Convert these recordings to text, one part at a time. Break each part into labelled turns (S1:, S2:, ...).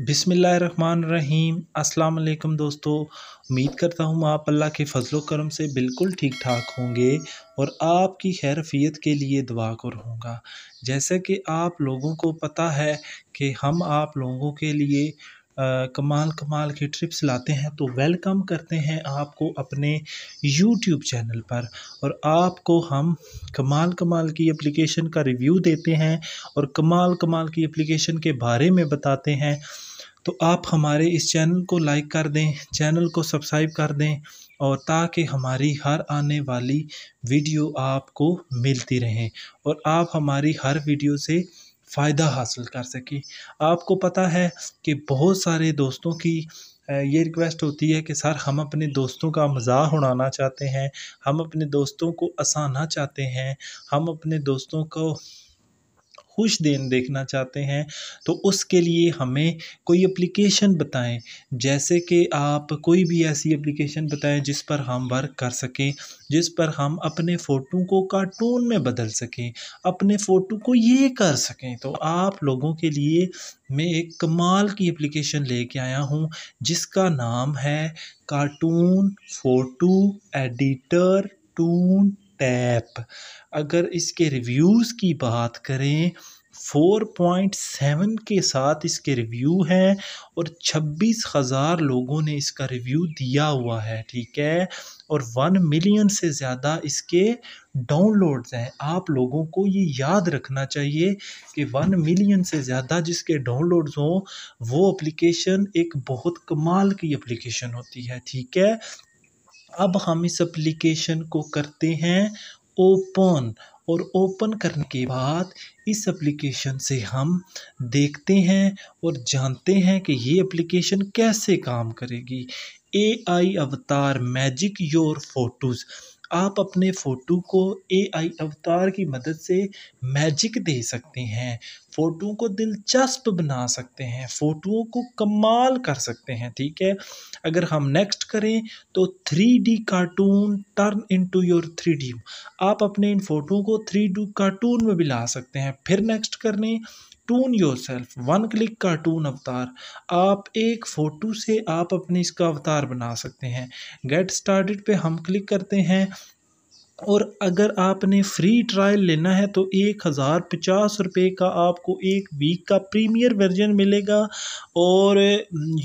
S1: बिसमीम् अल्लाम दोस्तों उम्मीद करता हूँ आप अल्लाह के फजलो करम से बिल्कुल ठीक ठाक होंगे और आपकी खैरफियत के लिए दुआ करूँगा जैसा कि आप लोगों को पता है कि हम आप लोगों के लिए कमाल कमाल की ट्रिप्स लाते हैं तो वेलकम करते हैं आपको अपने यूट्यूब चैनल पर और आपको हम कमाल कमाल की एप्लीकेशन का रिव्यू देते हैं और कमाल कमाल की एप्लीकेशन के बारे में बताते हैं तो आप हमारे इस चैनल को लाइक कर दें चैनल को सब्सक्राइब कर दें और ताकि हमारी हर आने वाली वीडियो आपको मिलती रहे और आप हमारी हर वीडियो से फ़ायदा हासिल कर सके आपको पता है कि बहुत सारे दोस्तों की ये रिक्वेस्ट होती है कि सर हम अपने दोस्तों का मजाक उड़ाना चाहते हैं हम अपने दोस्तों को हंसाना चाहते हैं हम अपने दोस्तों को खुश दिन देखना चाहते हैं तो उसके लिए हमें कोई एप्लीकेशन बताएं जैसे कि आप कोई भी ऐसी एप्लीकेशन बताएं जिस पर हम वर्क कर सकें जिस पर हम अपने फ़ोटो को कार्टून में बदल सकें अपने फ़ोटो को ये कर सकें तो आप लोगों के लिए मैं एक कमाल की एप्लीकेशन लेके आया हूँ जिसका नाम है cartoon photo editor toon app अगर इसके रिव्यूज़ की बात करें 4.7 के साथ इसके रिव्यू हैं और 26,000 लोगों ने इसका रिव्यू दिया हुआ है ठीक है और 1 मिलियन से ज़्यादा इसके डाउनलोड्स हैं आप लोगों को ये याद रखना चाहिए कि 1 मिलियन से ज़्यादा जिसके डाउनलोड्स हों वो एप्लीकेशन एक बहुत कमाल की एप्लीकेशन होती है ठीक है अब हम इस एप्लीकेशन को करते हैं ओपन और ओपन करने के बाद इस एप्लीकेशन से हम देखते हैं और जानते हैं कि ये एप्लीकेशन कैसे काम करेगी ए आई अवतार मैजिक योर फोटोज़ आप अपने फ़ोटो को ए आई अवतार की मदद से मैजिक दे सकते हैं फ़ोटो को दिलचस्प बना सकते हैं फ़ोटो को कमाल कर सकते हैं ठीक है अगर हम नेक्स्ट करें तो three D cartoon turn into your three D आप अपने इन फ़ोटो को थ्री डी कार्टून में भी ला सकते हैं फिर नेक्स्ट लें toon your self one click cartoon अवतार आप एक फ़ोटो से आप अपने इसका अवतार बना सकते हैं गेट स्टार्टेड पे हम क्लिक करते हैं और अगर आपने फ्री ट्रायल लेना है तो एक हज़ार पचास रुपये का आपको एक वीक का प्रीमियर वर्जन मिलेगा और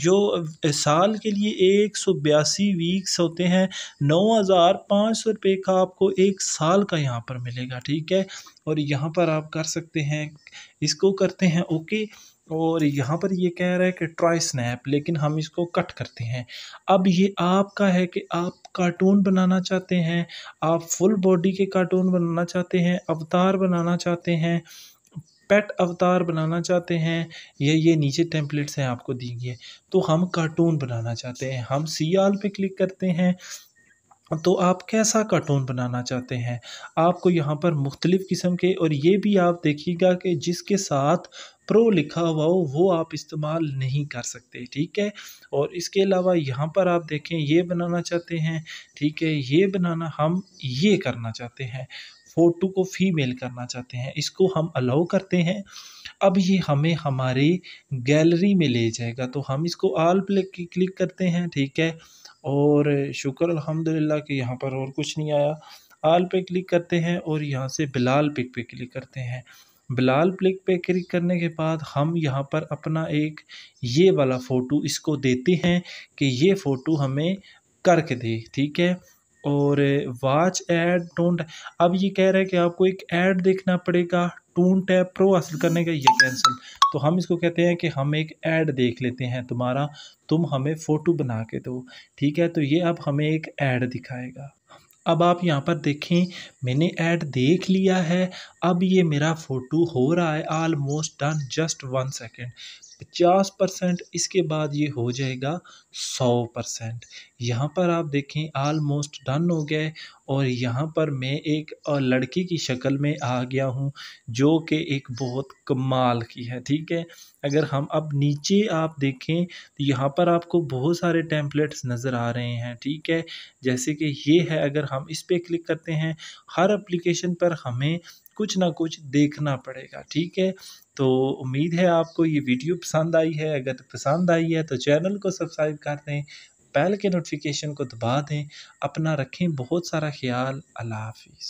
S1: जो साल के लिए एक सौ बयासी वीक्स होते हैं नौ हज़ार पाँच सौ रुपये का आपको एक साल का यहाँ पर मिलेगा ठीक है और यहाँ पर आप कर सकते हैं इसको करते हैं ओके और यहाँ पर ये कह रहा है कि ट्राई स्नैप लेकिन हम इसको कट करते हैं अब ये आपका है कि आप कार्टून बनाना चाहते हैं आप फुल बॉडी के कार्टून बनाना चाहते हैं अवतार बनाना चाहते हैं पेट अवतार बनाना चाहते हैं या ये नीचे टेम्पलेट्स हैं आपको दी गई है तो हम कार्टून बनाना चाहते हैं हम सी आल पे क्लिक करते हैं तो आप कैसा कार्टून बनाना चाहते हैं आपको यहाँ पर मुख्तलिफ़ किस्म के और ये भी आप देखिएगा कि जिसके साथ प्रो लिखा हुआ हो वो आप इस्तेमाल नहीं कर सकते ठीक है और इसके अलावा यहाँ पर आप देखें ये बनाना चाहते हैं ठीक है ये बनाना हम ये करना चाहते हैं फोटो को फीमेल करना चाहते हैं इसको हम अलाउ करते हैं अब ये हमें हमारी गैलरी में ले जाएगा तो हम इसको आल प्ले क्लिक करते हैं ठीक है और शुक्र अलहमदिल्ला कि यहाँ पर और कुछ नहीं आया आल पे क्लिक करते हैं और यहाँ से बिलाल पिक पे क्लिक करते हैं बिलाल प्लिक पे क्लिक करने के बाद हम यहाँ पर अपना एक ये वाला फ़ोटो इसको देते हैं कि ये फ़ोटो हमें करके दे ठीक है और वाच एड डोंट अब ये कह रहा है कि आपको एक ऐड देखना पड़ेगा टून टैप प्रो हासिल करने का ये कैंसिल तो हम इसको कहते हैं कि हम एक ऐड देख लेते हैं तुम्हारा तुम हमें फ़ोटो बना के दो ठीक है तो ये अब हमें एक ऐड दिखाएगा अब आप यहाँ पर देखें मैंने ऐड देख लिया है अब ये मेरा फ़ोटो हो रहा है almost done just one second पचास परसेंट इसके बाद ये हो जाएगा सौ परसेंट यहाँ पर आप देखें आलमोस्ट डन हो गया है और यहाँ पर मैं एक लड़की की शक्ल में आ गया हूँ जो कि एक बहुत कमाल की है ठीक है अगर हम अब नीचे आप देखें तो यहाँ पर आपको बहुत सारे टेम्पलेट्स नज़र आ रहे हैं ठीक है जैसे कि ये है अगर हम इस पर क्लिक करते हैं हर अप्लीकेशन पर हमें कुछ ना कुछ देखना पड़ेगा ठीक है तो उम्मीद है आपको ये वीडियो पसंद आई है अगर पसंद आई है तो चैनल को सब्सक्राइब कर दें पहल के नोटिफिकेशन को दबा दें अपना रखें बहुत सारा ख्याल अल्लाह हाफिज़